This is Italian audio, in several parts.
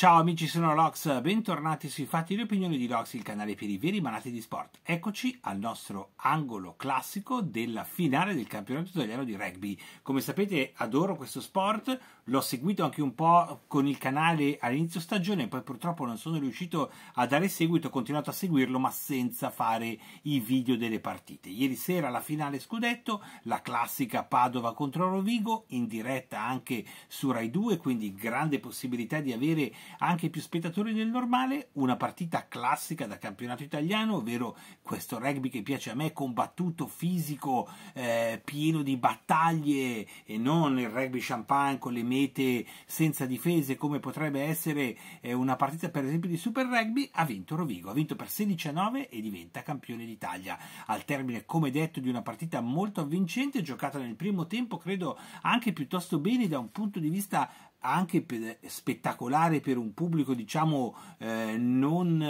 Ciao amici, sono Lox, bentornati sui Fatti di Opinioni di Lox, il canale per i veri malati di sport. Eccoci al nostro angolo classico della finale del campionato italiano di rugby. Come sapete adoro questo sport, l'ho seguito anche un po' con il canale all'inizio stagione, poi purtroppo non sono riuscito a dare seguito, ho continuato a seguirlo ma senza fare i video delle partite. Ieri sera la finale scudetto, la classica Padova contro Rovigo, in diretta anche su Rai 2, quindi grande possibilità di avere anche più spettatori del normale, una partita classica da campionato italiano, ovvero questo rugby che piace a me, combattuto, fisico, eh, pieno di battaglie e non il rugby champagne con le mie rete senza difese come potrebbe essere eh, una partita per esempio di Super Rugby, ha vinto Rovigo, ha vinto per 16 a 9 e diventa campione d'Italia. Al termine, come detto, di una partita molto avvincente, giocata nel primo tempo, credo anche piuttosto bene da un punto di vista anche per, spettacolare per un pubblico diciamo eh, non,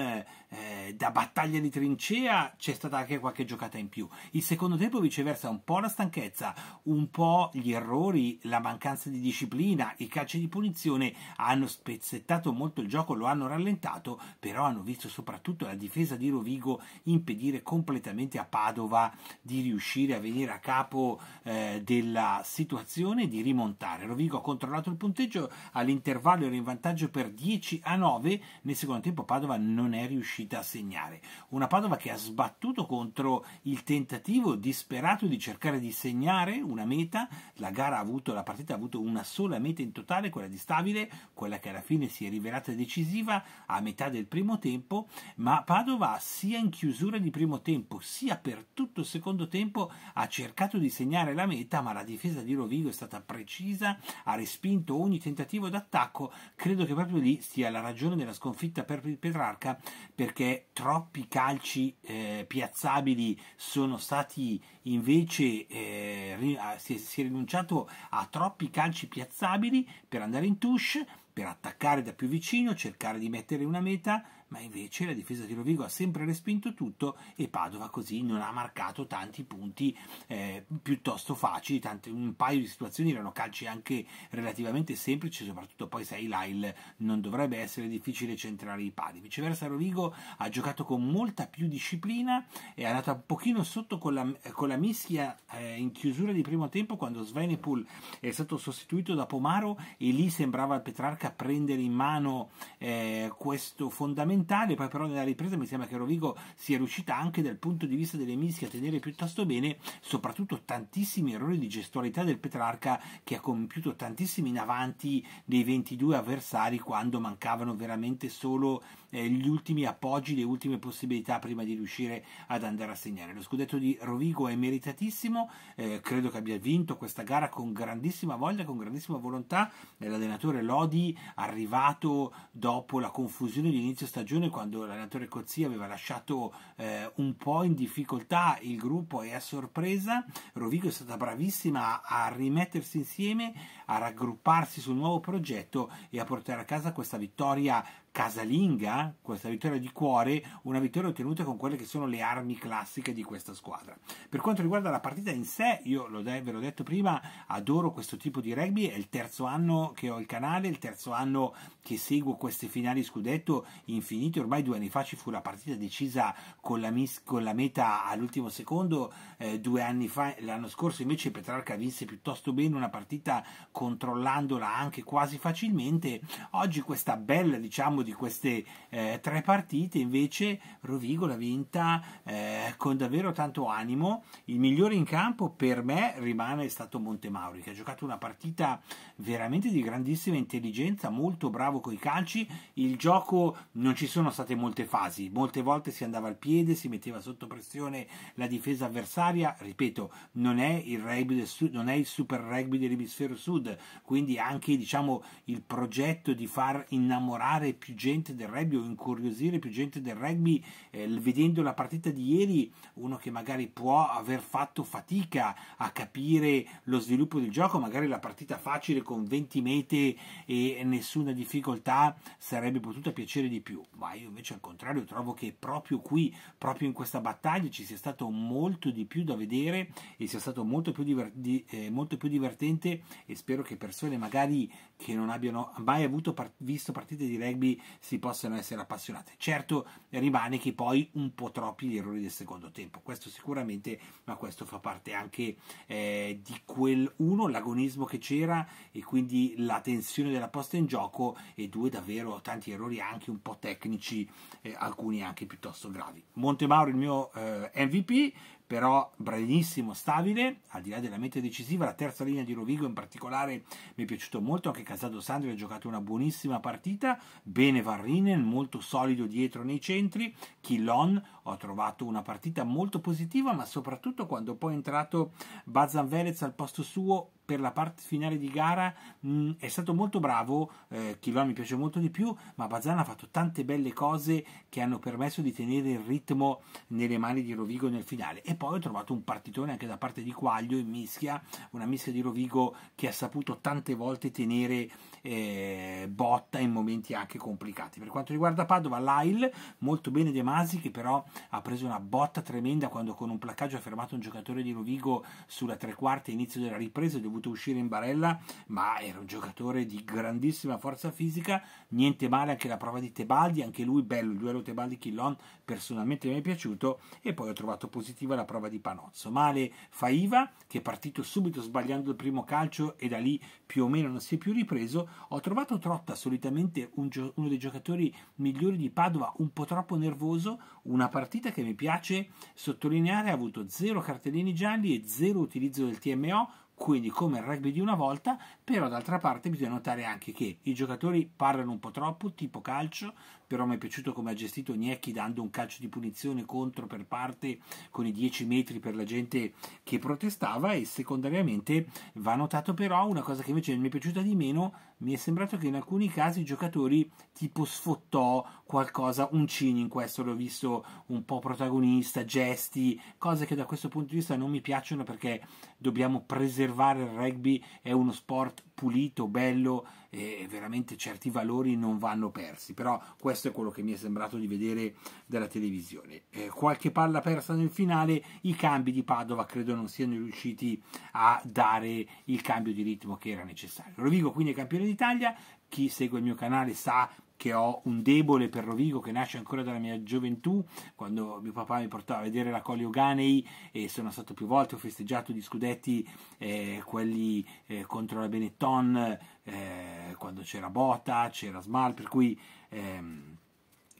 eh, da battaglia di trincea c'è stata anche qualche giocata in più. Il secondo tempo viceversa un po' la stanchezza, un po' gli errori, la mancanza di disciplina, i calci di punizione hanno spezzettato molto il gioco, lo hanno rallentato, però hanno visto soprattutto la difesa di Rovigo impedire completamente a Padova di riuscire a venire a capo eh, della situazione e di rimontare. Rovigo ha controllato il punteggio, all'intervallo era in vantaggio per 10 a 9, nel secondo tempo Padova non è riuscito riuscita a segnare. Una Padova che ha sbattuto contro il tentativo disperato di cercare di segnare una meta. La gara ha avuto, la partita ha avuto una sola meta in totale, quella di Stabile, quella che alla fine si è rivelata decisiva a metà del primo tempo. Ma Padova, sia in chiusura di primo tempo, sia per tutto il secondo tempo, ha cercato di segnare la meta, ma la difesa di Rovigo è stata precisa, ha respinto ogni tentativo d'attacco. Credo che proprio lì stia la ragione della sconfitta per Petrarca, perché perché troppi calci eh, piazzabili sono stati invece eh, ah, si, è, rinunciato a troppi calci piazzabili per andare in touche per attaccare da più vicino, cercare di mettere una meta, ma invece la difesa di Rovigo ha sempre respinto tutto e Padova così non ha marcato tanti punti eh, piuttosto facili, tante, un paio di situazioni erano calci anche relativamente semplici, soprattutto poi se hai Lyle non dovrebbe essere difficile centrare i pali. Viceversa Rovigo ha giocato con molta più disciplina, e è andata un pochino sotto con la, con la mischia eh, in chiusura di primo tempo quando Svenepool è stato sostituito da Pomaro e lì sembrava il Petrarca a prendere in mano eh, questo fondamentale, poi però nella ripresa mi sembra che Rovigo sia riuscita anche dal punto di vista delle mischie a tenere piuttosto bene, soprattutto tantissimi errori di gestualità del Petrarca che ha compiuto tantissimi in avanti dei 22 avversari quando mancavano veramente solo eh, gli ultimi appoggi, le ultime possibilità prima di riuscire ad andare a segnare. Lo scudetto di Rovigo è meritatissimo, eh, credo che abbia vinto questa gara con grandissima voglia, con grandissima volontà, l'allenatore Lodi arrivato dopo la confusione di inizio stagione quando l'allenatore Cozzi aveva lasciato eh, un po' in difficoltà il gruppo e a sorpresa Rovigo è stata bravissima a rimettersi insieme, a raggrupparsi sul nuovo progetto e a portare a casa questa vittoria casalinga, questa vittoria di cuore, una vittoria ottenuta con quelle che sono le armi classiche di questa squadra. Per quanto riguarda la partita in sé, io ve l'ho detto prima, adoro questo tipo di rugby, è il terzo anno che ho il canale, il terzo anno che seguo queste finali scudetto infinite, ormai due anni fa ci fu la partita decisa con la, mis- con la meta all'ultimo secondo, eh, due anni fa, l'anno scorso invece Petrarca vinse piuttosto bene una partita controllandola anche quasi facilmente, oggi questa bella diciamo di queste eh, tre partite, invece Rovigo l'ha vinta eh, con davvero tanto animo. Il migliore in campo per me rimane stato Montemauri, che ha giocato una partita veramente di grandissima intelligenza, molto bravo coi calci. Il gioco non ci sono state molte fasi, molte volte si andava al piede, si metteva sotto pressione la difesa avversaria. Ripeto, non è il, rugby del sud, non è il super rugby dell'emisfero sud, quindi anche diciamo, il progetto di far innamorare più più gente del rugby o incuriosire più gente del rugby eh, vedendo la partita di ieri uno che magari può aver fatto fatica a capire lo sviluppo del gioco magari la partita facile con 20 mete e nessuna difficoltà sarebbe potuta piacere di più ma io invece al contrario trovo che proprio qui proprio in questa battaglia ci sia stato molto di più da vedere e sia stato molto più, diverti, eh, molto più divertente e spero che persone magari che non abbiano mai avuto part visto partite di rugby si possano essere appassionate. Certo rimane che poi un po' troppi gli errori del secondo tempo, questo sicuramente, ma questo fa parte anche eh, di quel uno, l'agonismo che c'era e quindi la tensione della posta in gioco e due, davvero tanti errori anche un po' tecnici, eh, alcuni anche piuttosto gravi. Monte Mauro il mio eh, MVP, però bravissimo, stabile, al di là della meta decisiva, la terza linea di Rovigo in particolare mi è piaciuto molto, anche Casado Sandri ha giocato una buonissima partita, bene Van Rinen, molto solido dietro nei centri, Chilon ho trovato una partita molto positiva, ma soprattutto quando poi è entrato Bazan Velez al posto suo, per la parte finale di gara mh, mm, è stato molto bravo, eh, Chilò mi piace molto di più, ma Bazzana ha fatto tante belle cose che hanno permesso di tenere il ritmo nelle mani di Rovigo nel finale. E poi ho trovato un partitone anche da parte di Quaglio in mischia, una mischia di Rovigo che ha saputo tante volte tenere eh, botta in momenti anche complicati. Per quanto riguarda Padova, Lyle, molto bene De Masi che però ha preso una botta tremenda quando con un placcaggio ha fermato un giocatore di Rovigo sulla tre quarti inizio della ripresa, dovuto dovuto uscire in barella, ma era un giocatore di grandissima forza fisica, niente male anche la prova di Tebaldi, anche lui bello, il duello Tebaldi-Chillon personalmente mi è piaciuto e poi ho trovato positiva la prova di Panozzo. Male Faiva, che è partito subito sbagliando il primo calcio e da lì più o meno non si è più ripreso, ho trovato Trotta solitamente un uno dei giocatori migliori di Padova, un po' troppo nervoso, una partita che mi piace sottolineare ha avuto zero cartellini gialli e zero utilizzo del TMO, quindi come il rugby di una volta, però d'altra parte bisogna notare anche che i giocatori parlano un po' troppo, tipo calcio, però mi è piaciuto come ha gestito Gnecchi dando un calcio di punizione contro per parte con i 10 metri per la gente che protestava e secondariamente va notato però una cosa che invece mi è piaciuta di meno, mi è sembrato che in alcuni casi i giocatori tipo sfottò qualcosa, un cini in questo l'ho visto un po' protagonista, gesti, cose che da questo punto di vista non mi piacciono perché dobbiamo preservare il rugby, è uno sport pulito, bello e veramente certi valori non vanno persi, però questo è quello che mi è sembrato di vedere dalla televisione. Eh, qualche palla persa nel finale, i cambi di Padova credo non siano riusciti a dare il cambio di ritmo che era necessario. Rovigo quindi è campione d'Italia, chi segue il mio canale sa che ho un debole per Rovigo che nasce ancora dalla mia gioventù, quando mio papà mi portò a vedere la Colio Ganei e sono stato più volte, ho festeggiato gli scudetti, eh, quelli eh, contro la Benetton, eh, quando c'era Bota, c'era Smal, per cui... Ehm,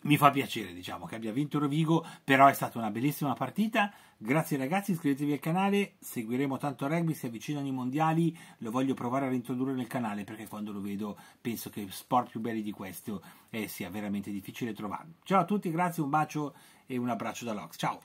mi fa piacere diciamo che abbia vinto Rovigo però è stata una bellissima partita grazie ragazzi iscrivetevi al canale seguiremo tanto rugby si avvicinano i mondiali lo voglio provare a reintrodurre nel canale perché quando lo vedo penso che sport più belli di questo eh, sia veramente difficile trovarlo ciao a tutti grazie un bacio e un abbraccio da Lox ciao